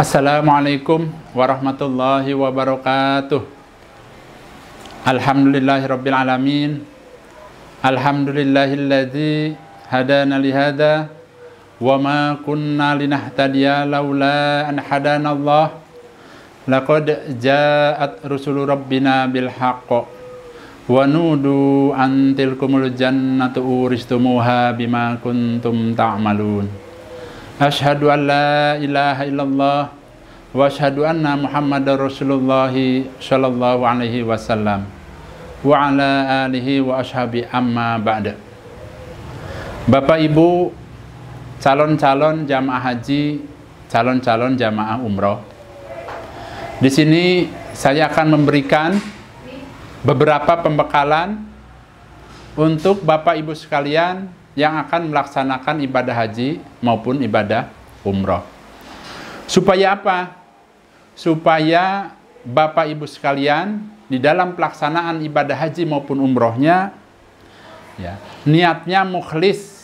Assalamualaikum warahmatullahi wabarakatuh. Alhamdulillahirabbil alamin. Alhamdulillahilladzi hadana li hada wa ma kunna linahtadiya laula an hadanallah. Laqad ja'at rusulu rabbina bil haqq wa nudu antilkumul jannatu uristumuha bima kuntum ta'malun. Ta Ashadu an la ilaha illallah Wa ashadu anna Muhammad Rasulullah Sallallahu alaihi wasallam Wa ala alihi wa ashabi amma ba'da Bapak Ibu Calon-calon jamaah haji Calon-calon jamaah umroh di sini saya akan memberikan beberapa pembekalan untuk Bapak Ibu sekalian yang akan melaksanakan ibadah haji maupun ibadah umroh. Supaya apa? Supaya Bapak Ibu sekalian di dalam pelaksanaan ibadah haji maupun umrohnya ya, niatnya mukhlis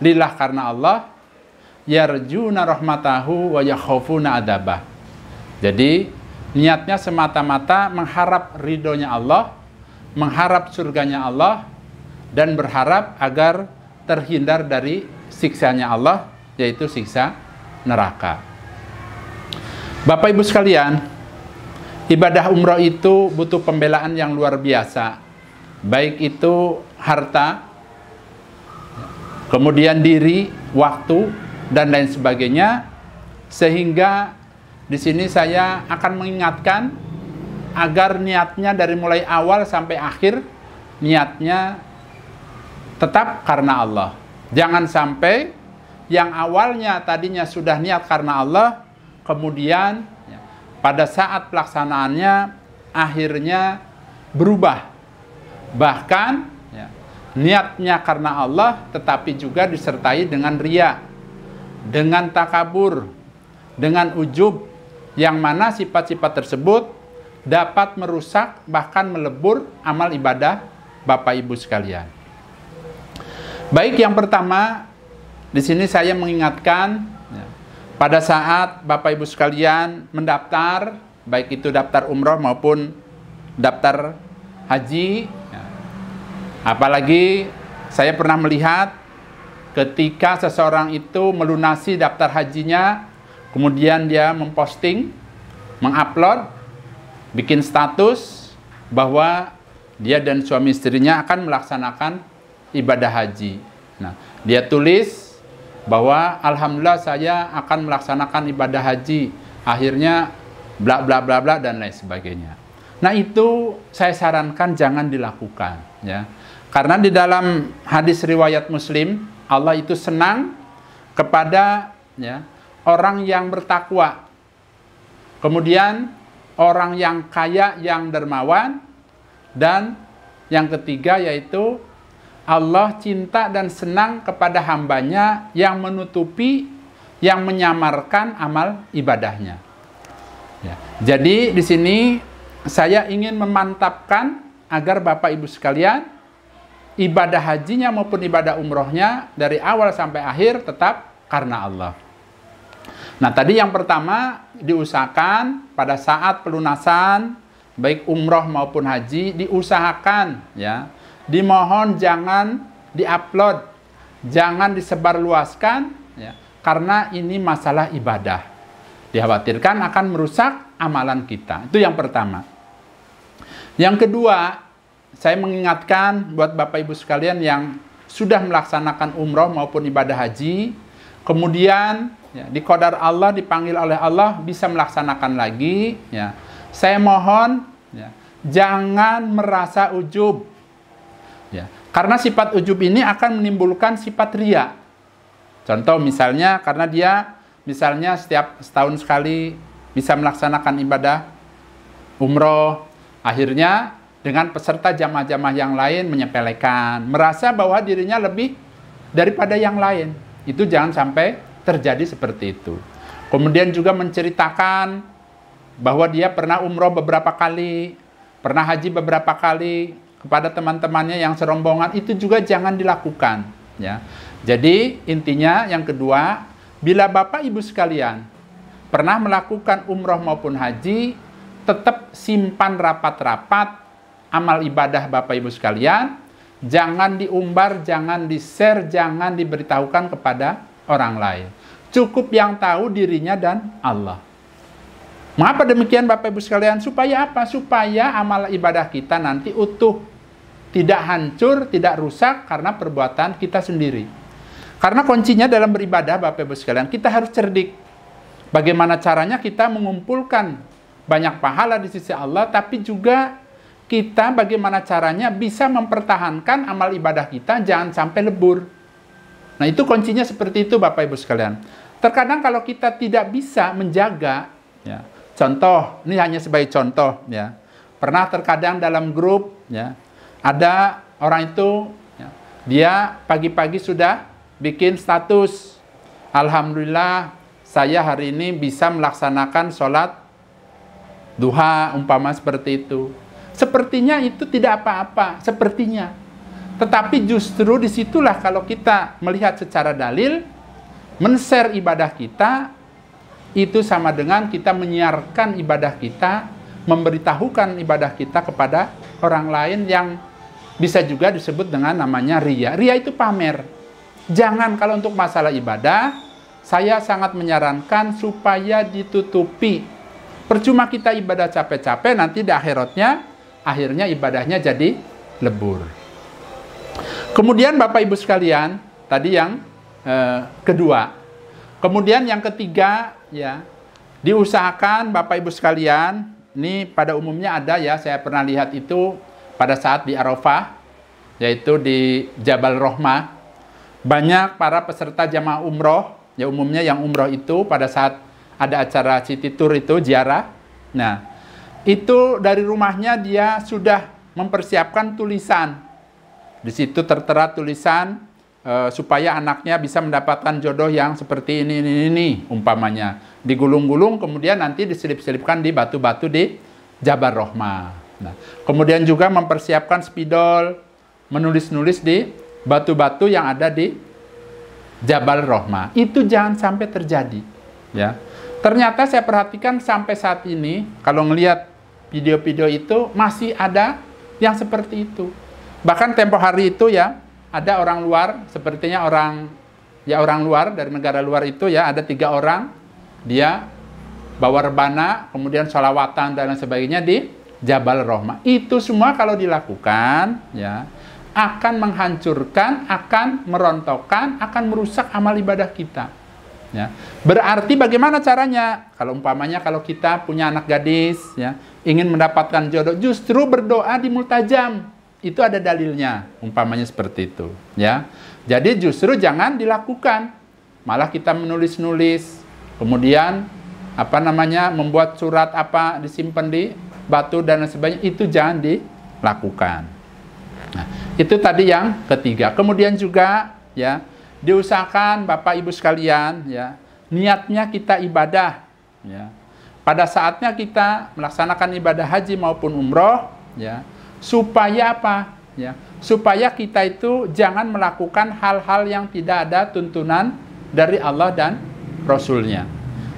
lillah karena Allah yarjuna rahmatahu wa yakhafuna adabah. Jadi niatnya semata-mata mengharap ridhonya Allah, mengharap surganya Allah dan berharap agar terhindar dari siksanya Allah yaitu siksa neraka. Bapak Ibu sekalian, ibadah umroh itu butuh pembelaan yang luar biasa. Baik itu harta, kemudian diri, waktu, dan lain sebagainya. Sehingga di sini saya akan mengingatkan agar niatnya dari mulai awal sampai akhir, niatnya tetap karena Allah. Jangan sampai yang awalnya tadinya sudah niat karena Allah, kemudian ya, pada saat pelaksanaannya akhirnya berubah. Bahkan ya, niatnya karena Allah tetapi juga disertai dengan ria, dengan takabur, dengan ujub yang mana sifat-sifat tersebut dapat merusak bahkan melebur amal ibadah Bapak Ibu sekalian. Baik, yang pertama di sini saya mengingatkan ya, pada saat Bapak Ibu sekalian mendaftar baik itu daftar umroh maupun daftar haji ya, apalagi saya pernah melihat ketika seseorang itu melunasi daftar hajinya kemudian dia memposting mengupload bikin status bahwa dia dan suami istrinya akan melaksanakan ibadah haji. Nah, dia tulis bahwa alhamdulillah saya akan melaksanakan ibadah haji. Akhirnya bla bla bla bla dan lain sebagainya. Nah, itu saya sarankan jangan dilakukan ya. Karena di dalam hadis riwayat Muslim, Allah itu senang kepada ya orang yang bertakwa. Kemudian orang yang kaya yang dermawan dan yang ketiga yaitu Allah cinta dan senang kepada hambanya yang menutupi, yang menyamarkan amal ibadahnya. Ya. Jadi di sini saya ingin memantapkan agar Bapak Ibu sekalian ibadah hajinya maupun ibadah umrohnya dari awal sampai akhir tetap karena Allah. Nah tadi yang pertama diusahakan pada saat pelunasan baik umroh maupun haji diusahakan ya dimohon jangan diupload, jangan disebarluaskan, ya, karena ini masalah ibadah. Dikhawatirkan akan merusak amalan kita. Itu yang pertama. Yang kedua, saya mengingatkan buat Bapak Ibu sekalian yang sudah melaksanakan umroh maupun ibadah haji, kemudian ya, kodar Allah dipanggil oleh Allah bisa melaksanakan lagi. Ya. Saya mohon ya, jangan merasa ujub Ya. Karena sifat ujub ini akan menimbulkan sifat ria. Contoh misalnya karena dia misalnya setiap setahun sekali bisa melaksanakan ibadah umroh, akhirnya dengan peserta jamaah-jamaah yang lain menyepelekan, merasa bahwa dirinya lebih daripada yang lain. Itu jangan sampai terjadi seperti itu. Kemudian juga menceritakan bahwa dia pernah umroh beberapa kali, pernah haji beberapa kali, kepada teman-temannya yang serombongan itu juga jangan dilakukan ya. Jadi intinya yang kedua, bila Bapak Ibu sekalian pernah melakukan umroh maupun haji, tetap simpan rapat-rapat amal ibadah Bapak Ibu sekalian, jangan diumbar, jangan di-share, jangan diberitahukan kepada orang lain. Cukup yang tahu dirinya dan Allah. Mengapa demikian Bapak Ibu sekalian? Supaya apa? Supaya amal ibadah kita nanti utuh, tidak hancur, tidak rusak karena perbuatan kita sendiri. Karena kuncinya dalam beribadah Bapak Ibu sekalian, kita harus cerdik. Bagaimana caranya kita mengumpulkan banyak pahala di sisi Allah tapi juga kita bagaimana caranya bisa mempertahankan amal ibadah kita jangan sampai lebur. Nah, itu kuncinya seperti itu Bapak Ibu sekalian. Terkadang kalau kita tidak bisa menjaga ya, contoh, ini hanya sebagai contoh ya. Pernah terkadang dalam grup ya, ada orang itu, ya, dia pagi-pagi sudah bikin status. Alhamdulillah, saya hari ini bisa melaksanakan sholat duha, umpama seperti itu. Sepertinya itu tidak apa-apa, sepertinya. Tetapi justru disitulah kalau kita melihat secara dalil, men-share ibadah kita, itu sama dengan kita menyiarkan ibadah kita, memberitahukan ibadah kita kepada orang lain yang bisa juga disebut dengan namanya ria. Ria itu pamer. Jangan kalau untuk masalah ibadah, saya sangat menyarankan supaya ditutupi. Percuma kita ibadah capek-capek, nanti di akhiratnya, akhirnya ibadahnya jadi lebur. Kemudian Bapak Ibu sekalian, tadi yang eh, kedua. Kemudian yang ketiga, ya, diusahakan Bapak Ibu sekalian, ini pada umumnya ada ya, saya pernah lihat itu pada saat di Arafah, yaitu di Jabal Rohmah, banyak para peserta jamaah umroh, ya umumnya yang umroh itu pada saat ada acara city tour itu, ziarah. Nah, itu dari rumahnya dia sudah mempersiapkan tulisan. Di situ tertera tulisan e, supaya anaknya bisa mendapatkan jodoh yang seperti ini, ini, ini, umpamanya. Digulung-gulung, kemudian nanti diselip-selipkan di batu-batu di Jabal Rohmah. Nah, kemudian juga mempersiapkan spidol, menulis-nulis di batu-batu yang ada di Jabal Rohma. Itu jangan sampai terjadi, ya. Ternyata saya perhatikan sampai saat ini kalau ngelihat video-video itu masih ada yang seperti itu. Bahkan tempo hari itu ya ada orang luar, sepertinya orang ya orang luar dari negara luar itu ya ada tiga orang dia bawa rebana, kemudian sholawatan dan lain sebagainya di Jabal Rohma. Itu semua kalau dilakukan ya akan menghancurkan, akan merontokkan, akan merusak amal ibadah kita. Ya. Berarti bagaimana caranya? Kalau umpamanya kalau kita punya anak gadis ya, ingin mendapatkan jodoh, justru berdoa di multajam. Itu ada dalilnya, umpamanya seperti itu, ya. Jadi justru jangan dilakukan. Malah kita menulis-nulis, kemudian apa namanya? membuat surat apa disimpan di batu dan sebagainya itu jangan dilakukan. Nah, itu tadi yang ketiga. Kemudian juga ya diusahakan Bapak Ibu sekalian ya niatnya kita ibadah ya. Pada saatnya kita melaksanakan ibadah haji maupun umroh ya supaya apa? Ya, supaya kita itu jangan melakukan hal-hal yang tidak ada tuntunan dari Allah dan Rasulnya.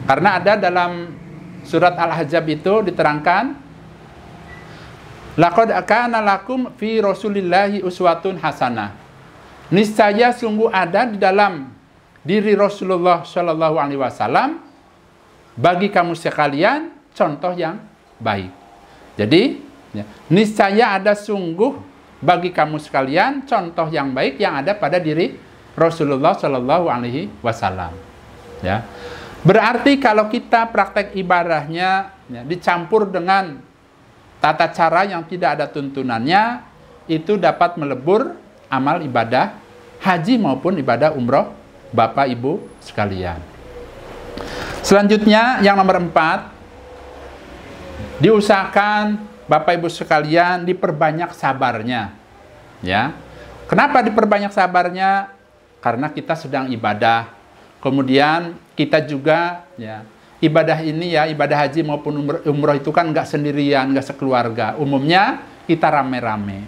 Karena ada dalam surat al hajab itu diterangkan Laqad akana lakum fi Rasulillahi uswatun hasanah. Niscaya sungguh ada di dalam diri Rasulullah Shallallahu alaihi wasallam bagi kamu sekalian contoh yang baik. Jadi, ya, niscaya ada sungguh bagi kamu sekalian contoh yang baik yang ada pada diri Rasulullah Shallallahu Alaihi Wasallam. Ya, berarti kalau kita praktek ibadahnya ya, dicampur dengan Tata cara yang tidak ada tuntunannya itu dapat melebur amal ibadah haji maupun ibadah umroh Bapak Ibu sekalian. Selanjutnya yang nomor empat, diusahakan Bapak Ibu sekalian diperbanyak sabarnya. Ya. Kenapa diperbanyak sabarnya? Karena kita sedang ibadah. Kemudian kita juga ya ibadah ini ya, ibadah haji maupun umroh itu kan nggak sendirian, nggak sekeluarga. Umumnya kita rame-rame.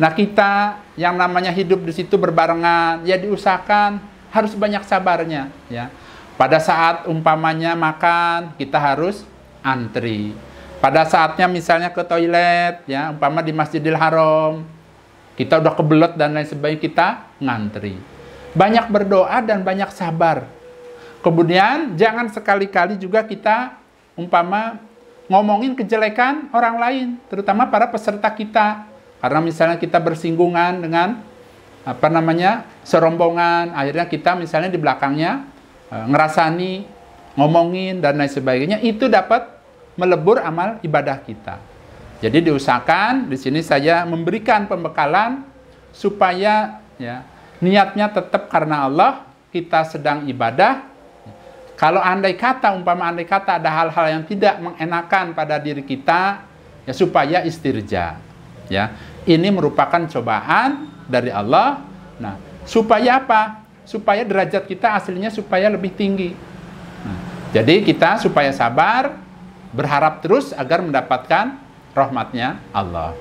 Nah kita yang namanya hidup di situ berbarengan, ya diusahakan harus banyak sabarnya ya. Pada saat umpamanya makan, kita harus antri. Pada saatnya misalnya ke toilet, ya umpama di Masjidil Haram, kita udah kebelet dan lain sebagainya, kita ngantri. Banyak berdoa dan banyak sabar Kemudian jangan sekali-kali juga kita umpama ngomongin kejelekan orang lain, terutama para peserta kita. Karena misalnya kita bersinggungan dengan apa namanya serombongan, akhirnya kita misalnya di belakangnya e, ngerasani, ngomongin dan lain sebagainya, itu dapat melebur amal ibadah kita. Jadi diusahakan di sini saya memberikan pembekalan supaya ya niatnya tetap karena Allah, kita sedang ibadah, kalau andai kata, umpama andai kata ada hal-hal yang tidak mengenakan pada diri kita, ya supaya istirja. Ya, ini merupakan cobaan dari Allah. Nah, supaya apa? Supaya derajat kita aslinya supaya lebih tinggi. Nah, jadi kita supaya sabar, berharap terus agar mendapatkan rahmatnya Allah.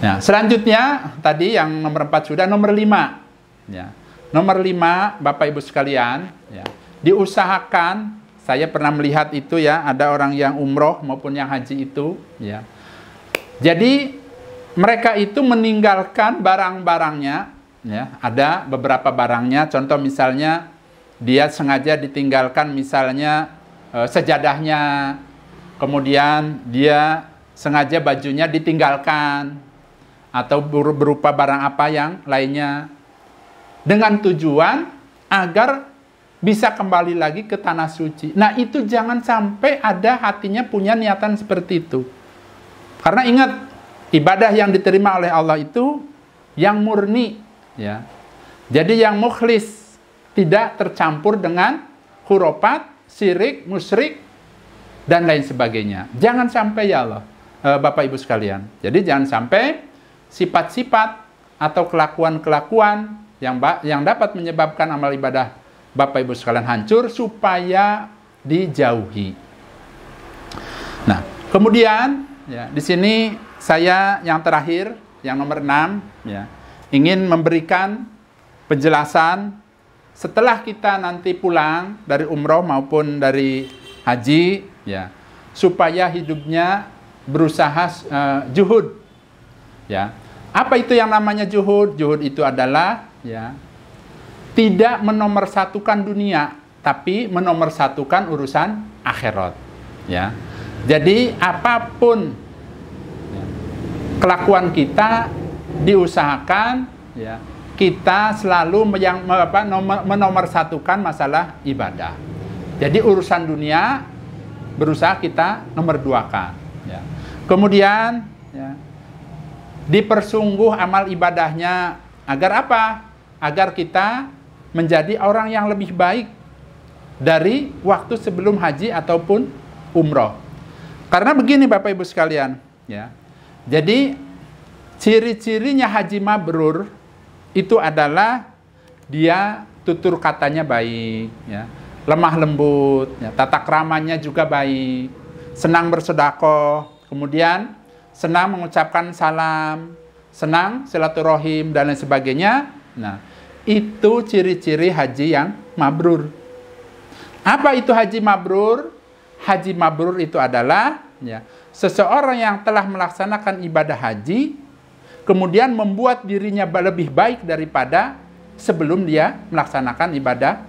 Nah, selanjutnya tadi yang nomor empat sudah nomor lima, ya. Nomor lima Bapak Ibu sekalian ya diusahakan saya pernah melihat itu ya ada orang yang umroh maupun yang haji itu ya jadi mereka itu meninggalkan barang-barangnya ya ada beberapa barangnya contoh misalnya dia sengaja ditinggalkan misalnya e, sejadahnya kemudian dia sengaja bajunya ditinggalkan atau berupa barang apa yang lainnya dengan tujuan agar bisa kembali lagi ke tanah suci. Nah, itu jangan sampai ada hatinya punya niatan seperti itu. Karena ingat, ibadah yang diterima oleh Allah itu yang murni, ya. Jadi yang mukhlis, tidak tercampur dengan hurufat, syirik, musyrik dan lain sebagainya. Jangan sampai ya Allah, e, Bapak Ibu sekalian. Jadi jangan sampai sifat-sifat atau kelakuan-kelakuan yang yang dapat menyebabkan amal ibadah Bapak Ibu sekalian hancur supaya dijauhi. Nah, kemudian ya, di sini saya yang terakhir, yang nomor 6 ya, ingin memberikan penjelasan setelah kita nanti pulang dari umroh maupun dari haji ya, supaya hidupnya berusaha uh, juhud ya. Apa itu yang namanya juhud? Juhud itu adalah ya tidak menomorsatukan dunia, tapi menomorsatukan urusan akhirat. Ya. Jadi apapun kelakuan kita diusahakan ya, kita selalu yang apa, menomorsatukan masalah ibadah. Jadi urusan dunia berusaha kita nomor dua kan. Ya. Kemudian ya, dipersungguh amal ibadahnya agar apa? Agar kita menjadi orang yang lebih baik dari waktu sebelum haji ataupun umroh. Karena begini Bapak Ibu sekalian, ya. Jadi ciri-cirinya haji mabrur itu adalah dia tutur katanya baik, ya. lemah lembut, ya. tata kramanya juga baik, senang bersedekah, kemudian senang mengucapkan salam, senang silaturahim dan lain sebagainya. Nah, itu ciri-ciri haji yang mabrur. Apa itu haji mabrur? Haji mabrur itu adalah ya, seseorang yang telah melaksanakan ibadah haji kemudian membuat dirinya lebih baik daripada sebelum dia melaksanakan ibadah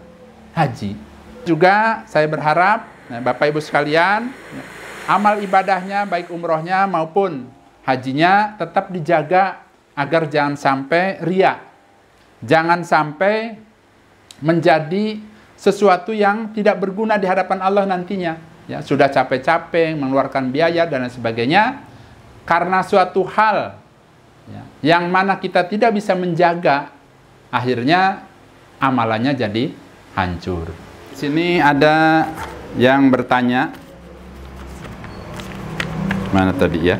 haji. Juga saya berharap ya, Bapak Ibu sekalian ya, amal ibadahnya baik umrohnya maupun hajinya tetap dijaga agar jangan sampai riak Jangan sampai menjadi sesuatu yang tidak berguna di hadapan Allah nantinya. Ya, sudah capek-capek mengeluarkan biaya dan lain sebagainya karena suatu hal ya, yang mana kita tidak bisa menjaga akhirnya amalannya jadi hancur. Sini ada yang bertanya mana tadi ya?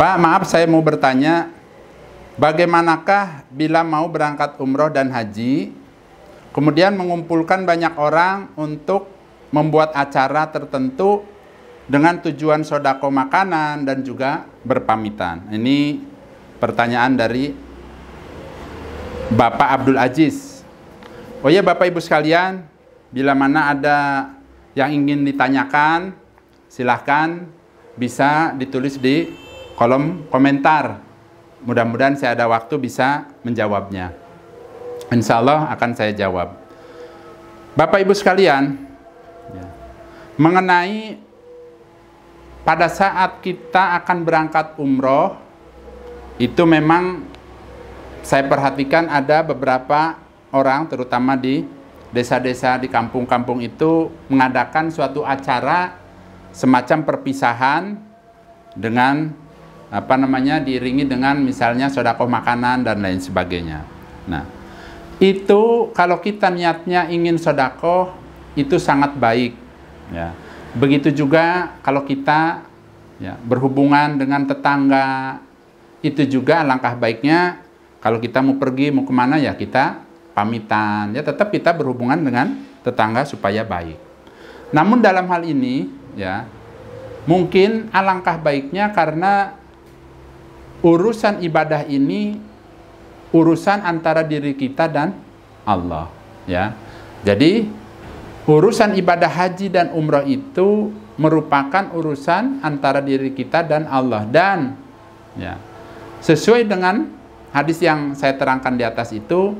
Pak, maaf saya mau bertanya Bagaimanakah bila mau berangkat umroh dan haji, kemudian mengumpulkan banyak orang untuk membuat acara tertentu dengan tujuan sodako makanan dan juga berpamitan? Ini pertanyaan dari Bapak Abdul Aziz. Oh ya Bapak Ibu sekalian, bila mana ada yang ingin ditanyakan, silahkan bisa ditulis di kolom komentar mudah-mudahan saya ada waktu bisa menjawabnya. Insya Allah akan saya jawab. Bapak Ibu sekalian, ya. mengenai pada saat kita akan berangkat umroh, itu memang saya perhatikan ada beberapa orang, terutama di desa-desa di kampung-kampung itu mengadakan suatu acara semacam perpisahan dengan apa namanya diiringi dengan misalnya sodako makanan dan lain sebagainya. Nah, itu kalau kita niatnya ingin sodako itu sangat baik. Ya. Begitu juga kalau kita ya, berhubungan dengan tetangga itu juga langkah baiknya kalau kita mau pergi mau kemana ya kita pamitan ya tetap kita berhubungan dengan tetangga supaya baik. Namun dalam hal ini ya mungkin alangkah baiknya karena urusan ibadah ini urusan antara diri kita dan Allah ya. Jadi urusan ibadah haji dan umroh itu merupakan urusan antara diri kita dan Allah dan ya sesuai dengan hadis yang saya terangkan di atas itu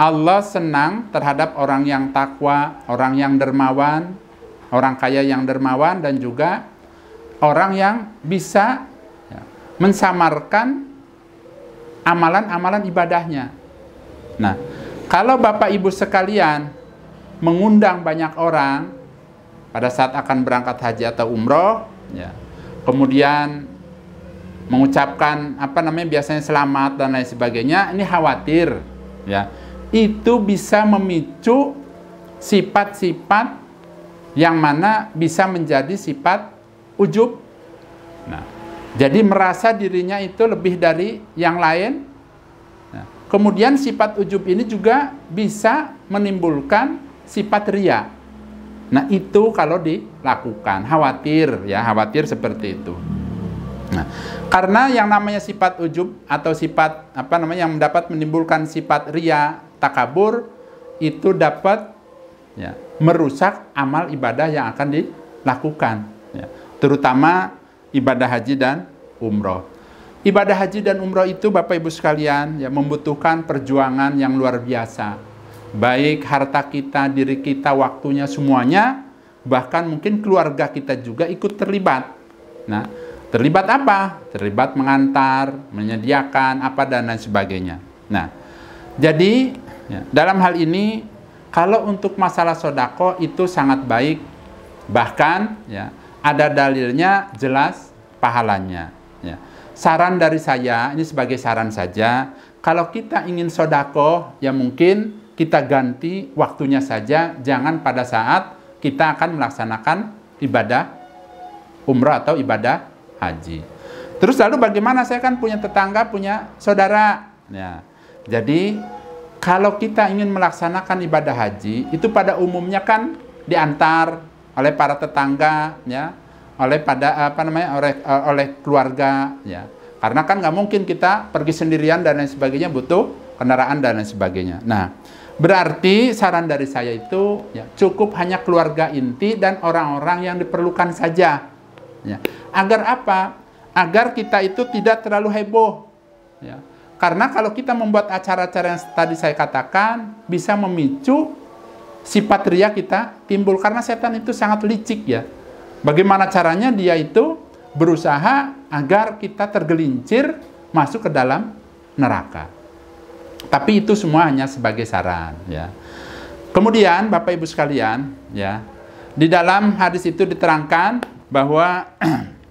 Allah senang terhadap orang yang takwa, orang yang dermawan, orang kaya yang dermawan dan juga orang yang bisa mensamarkan amalan-amalan ibadahnya. Nah, kalau Bapak Ibu sekalian mengundang banyak orang pada saat akan berangkat haji atau umroh, ya, kemudian mengucapkan apa namanya biasanya selamat dan lain sebagainya, ini khawatir, ya, itu bisa memicu sifat-sifat yang mana bisa menjadi sifat ujub. Nah, jadi merasa dirinya itu lebih dari yang lain. Nah, kemudian sifat ujub ini juga bisa menimbulkan sifat ria. Nah itu kalau dilakukan, khawatir ya, khawatir seperti itu. Nah, karena yang namanya sifat ujub atau sifat apa namanya yang dapat menimbulkan sifat ria, takabur itu dapat ya, merusak amal ibadah yang akan dilakukan, ya. terutama ibadah haji dan umroh. Ibadah haji dan umroh itu Bapak Ibu sekalian ya membutuhkan perjuangan yang luar biasa. Baik harta kita, diri kita, waktunya semuanya, bahkan mungkin keluarga kita juga ikut terlibat. Nah, terlibat apa? Terlibat mengantar, menyediakan apa dan lain sebagainya. Nah, jadi ya, dalam hal ini kalau untuk masalah sodako itu sangat baik, bahkan ya ada dalilnya, jelas pahalanya. Ya. Saran dari saya, ini sebagai saran saja, kalau kita ingin sodako, ya mungkin kita ganti waktunya saja, jangan pada saat kita akan melaksanakan ibadah umrah atau ibadah haji. Terus lalu bagaimana saya kan punya tetangga, punya saudara. Ya. Jadi kalau kita ingin melaksanakan ibadah haji, itu pada umumnya kan diantar oleh para tetangga ya oleh pada apa namanya oleh eh, oleh keluarga ya karena kan nggak mungkin kita pergi sendirian dan lain sebagainya butuh kendaraan dan lain sebagainya nah berarti saran dari saya itu ya, cukup hanya keluarga inti dan orang-orang yang diperlukan saja ya agar apa agar kita itu tidak terlalu heboh ya karena kalau kita membuat acara-acara yang tadi saya katakan bisa memicu sifat ria kita timbul karena setan itu sangat licik ya. Bagaimana caranya dia itu berusaha agar kita tergelincir masuk ke dalam neraka. Tapi itu semua hanya sebagai saran ya. Kemudian Bapak Ibu sekalian ya, di dalam hadis itu diterangkan bahwa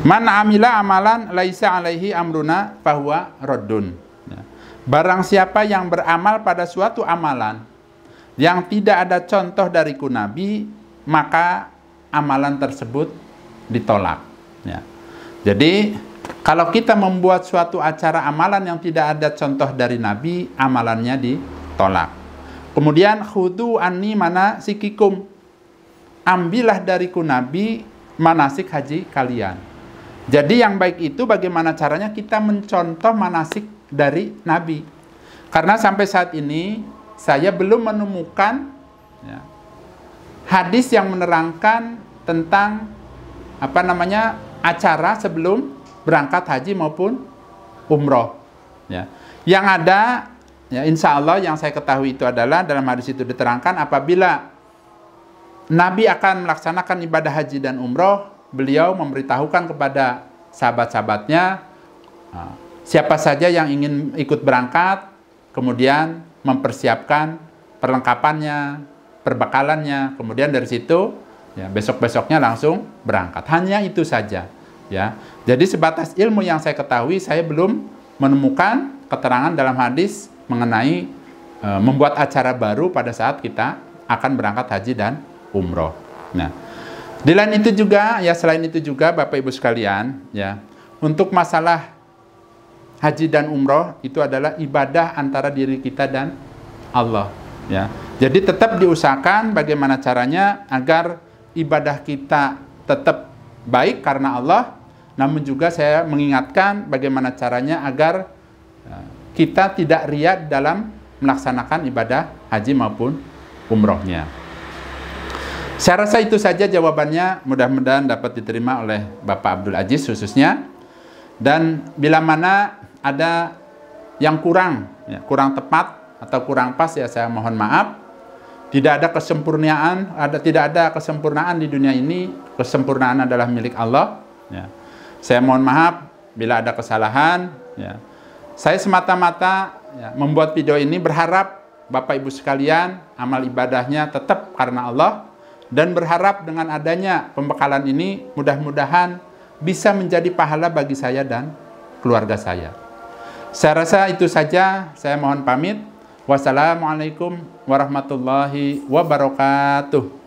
Man amila amalan laisa alaihi amruna bahwa roddun. Barang siapa yang beramal pada suatu amalan yang tidak ada contoh dariku Nabi, maka amalan tersebut ditolak. Ya. Jadi, kalau kita membuat suatu acara amalan yang tidak ada contoh dari Nabi, amalannya ditolak. Kemudian, khudu anni mana sikikum. Ambillah dariku Nabi manasik haji kalian. Jadi yang baik itu bagaimana caranya kita mencontoh manasik dari Nabi. Karena sampai saat ini saya belum menemukan ya, hadis yang menerangkan tentang apa namanya acara sebelum berangkat haji maupun umroh. Ya. Yang ada, ya insya Allah yang saya ketahui itu adalah dalam hadis itu diterangkan apabila Nabi akan melaksanakan ibadah haji dan umroh, beliau memberitahukan kepada sahabat-sahabatnya nah, Siapa saja yang ingin ikut berangkat, kemudian mempersiapkan perlengkapannya, perbekalannya, kemudian dari situ ya besok-besoknya langsung berangkat. Hanya itu saja, ya. Jadi sebatas ilmu yang saya ketahui, saya belum menemukan keterangan dalam hadis mengenai e, membuat acara baru pada saat kita akan berangkat haji dan umroh. Nah, di lain itu juga ya selain itu juga Bapak Ibu sekalian ya untuk masalah haji dan umroh itu adalah ibadah antara diri kita dan Allah. Ya. Jadi tetap diusahakan bagaimana caranya agar ibadah kita tetap baik karena Allah, namun juga saya mengingatkan bagaimana caranya agar ya, kita tidak riak dalam melaksanakan ibadah haji maupun umrohnya. Saya rasa itu saja jawabannya. Mudah-mudahan dapat diterima oleh Bapak Abdul Aziz khususnya. Dan bila mana ada yang kurang, ya, kurang tepat atau kurang pas ya saya mohon maaf. Tidak ada kesempurnaan, ada tidak ada kesempurnaan di dunia ini. Kesempurnaan adalah milik Allah. Ya. Saya mohon maaf bila ada kesalahan. Ya. Saya semata-mata ya, membuat video ini berharap Bapak Ibu sekalian amal ibadahnya tetap karena Allah dan berharap dengan adanya pembekalan ini mudah-mudahan bisa menjadi pahala bagi saya dan keluarga saya. Saya rasa itu saja. Saya mohon pamit. Wassalamualaikum warahmatullahi wabarakatuh.